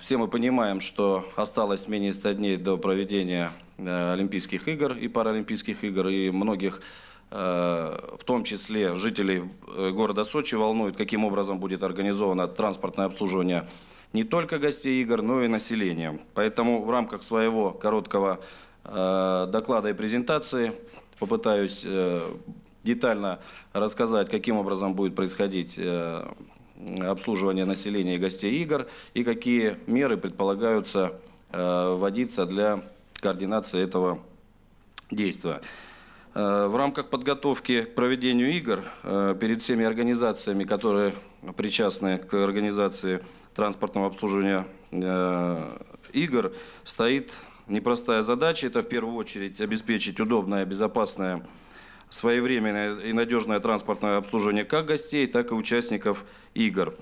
Все мы понимаем, что осталось менее 100 дней до проведения э, Олимпийских игр и Паралимпийских игр, и многих э, в том числе жителей э, города Сочи, волнует, каким образом будет организовано транспортное обслуживание не только гостей игр, но и населения. Поэтому в рамках своего короткого доклада и презентации попытаюсь детально рассказать, каким образом будет происходить обслуживания населения и гостей игр и какие меры предполагаются э, вводиться для координации этого действия. Э, в рамках подготовки к проведению игр э, перед всеми организациями, которые причастны к организации транспортного обслуживания игр, стоит непростая задача. Это в первую очередь обеспечить удобное, безопасное своевременное и надежное транспортное обслуживание как гостей, так и участников игр.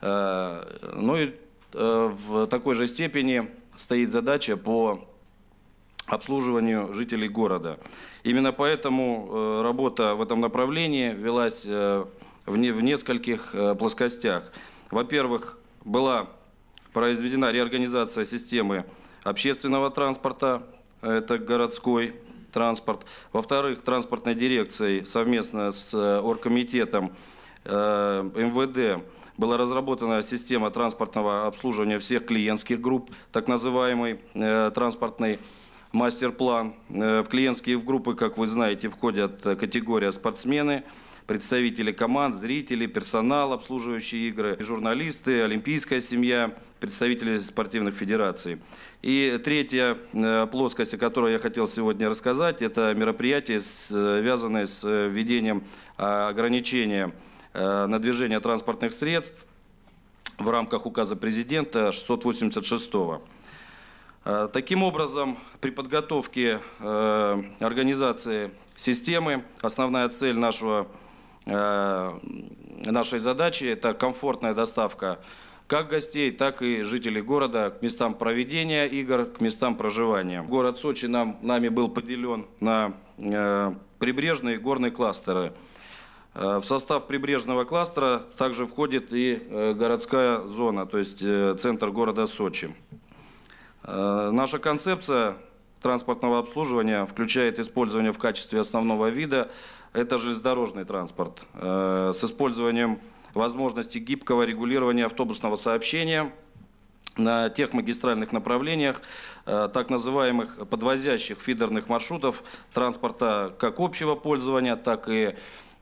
Э, ну и э, в такой же степени стоит задача по обслуживанию жителей города. Именно поэтому э, работа в этом направлении велась в нескольких плоскостях. Во-первых, была произведена реорганизация системы общественного транспорта, это городской транспорт. Во-вторых, транспортной дирекцией совместно с э, оргкомитетом э, МВД была разработана система транспортного обслуживания всех клиентских групп, так называемый э, транспортный мастер-план. В клиентские группы, как вы знаете, входят категория спортсмены, представители команд, зрители, персонал, обслуживающий игры, журналисты, олимпийская семья, представители спортивных федераций. И третья э, плоскость, о которой я хотел сегодня рассказать, это мероприятие, э, связанное с э, введением а, ограничения на движение транспортных средств в рамках указа президента 686 -го. Таким образом, при подготовке организации системы основная цель нашего Э, нашей задачи. Это комфортная доставка как гостей, так и жителей города к местам проведения игр, к местам проживания. Город Сочи нам, нами был поделен на э, прибрежные и горные кластеры. Э, в состав прибрежного кластера также входит и э, городская зона, то есть э, центр города Сочи. Э, наша концепция транспортного обслуживания включает использование в качестве основного вида, это железнодорожный транспорт, э, с использованием возможности гибкого регулирования автобусного сообщения на тех магистральных направлениях, э, так называемых подвозящих фидерных маршрутов транспорта как общего пользования, так и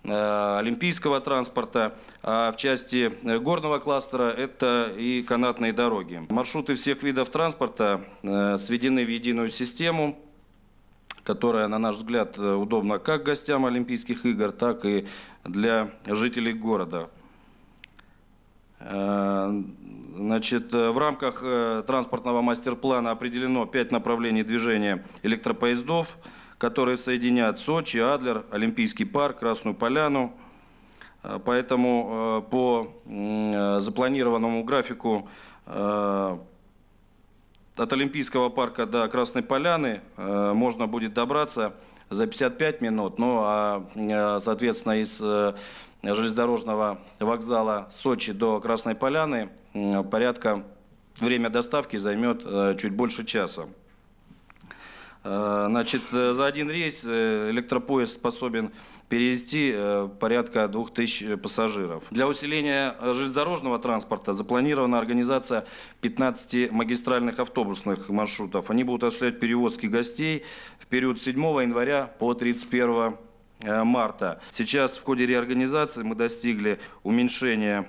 Э, олимпийского транспорта, а в части э, горного кластера это и канатные дороги. Маршруты всех видов транспорта э, сведены в единую систему, которая, на наш взгляд, удобна как гостям Олимпийских игр, так и для жителей города. Значит, в рамках транспортного мастер-плана определено пять направлений движения электропоездов, которые соединят Сочи, Адлер, Олимпийский парк, Красную Поляну. Э, поэтому э, по запланированному графику э, от Олимпийского парка до Красной Поляны можно будет добраться за 55 минут. Ну, а, соответственно, из железнодорожного вокзала Сочи до Красной Поляны порядка время доставки займет чуть больше часа. Э, значит, э, за один рейс э, электропоезд способен перевести порядка 2000 пассажиров. Для усиления железнодорожного транспорта запланирована организация 15 магистральных автобусных маршрутов. Они будут осуществлять перевозки гостей в период 7 января по 31 марта. Сейчас в ходе реорганизации мы достигли уменьшения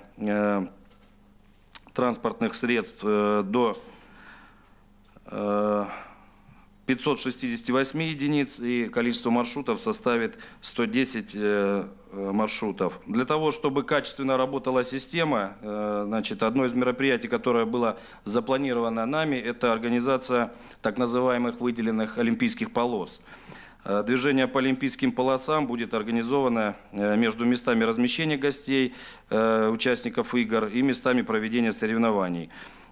транспортных средств до 568 единиц и количество маршрутов составит 110 э, э, маршрутов. Для того, чтобы качественно работала система, э, значит, одно из мероприятий, которое было запланировано нами, это организация так называемых выделенных олимпийских полос. Движение по олимпийским полосам будет организовано между местами размещения гостей, участников игр и местами проведения соревнований.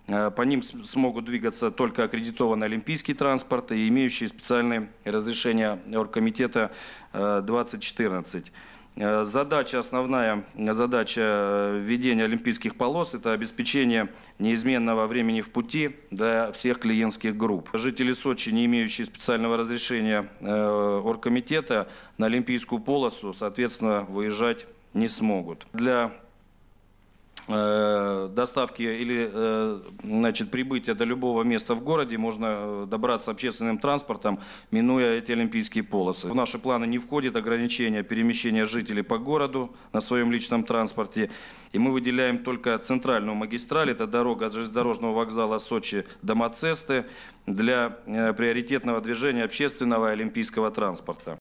Э, по ним смогут двигаться только аккредитованный олимпийский транспорт и имеющие специальные разрешения Оргкомитета 2014. Э, э, задача, основная задача введения олимпийских полос – это обеспечение неизменного времени в пути для всех клиентских групп. Жители Сочи, не имеющие специального разрешения оргкомитета, на олимпийскую полосу, соответственно, выезжать не смогут. Для Э, доставки или э, значит, прибытия до любого места в городе можно э, добраться общественным транспортом, минуя эти олимпийские полосы. В наши планы не входит ограничение перемещения жителей по городу на своем личном транспорте. И мы выделяем только центральную магистраль, это дорога от железнодорожного вокзала Сочи до Мацесты для приоритетного движения общественного и олимпийского транспорта.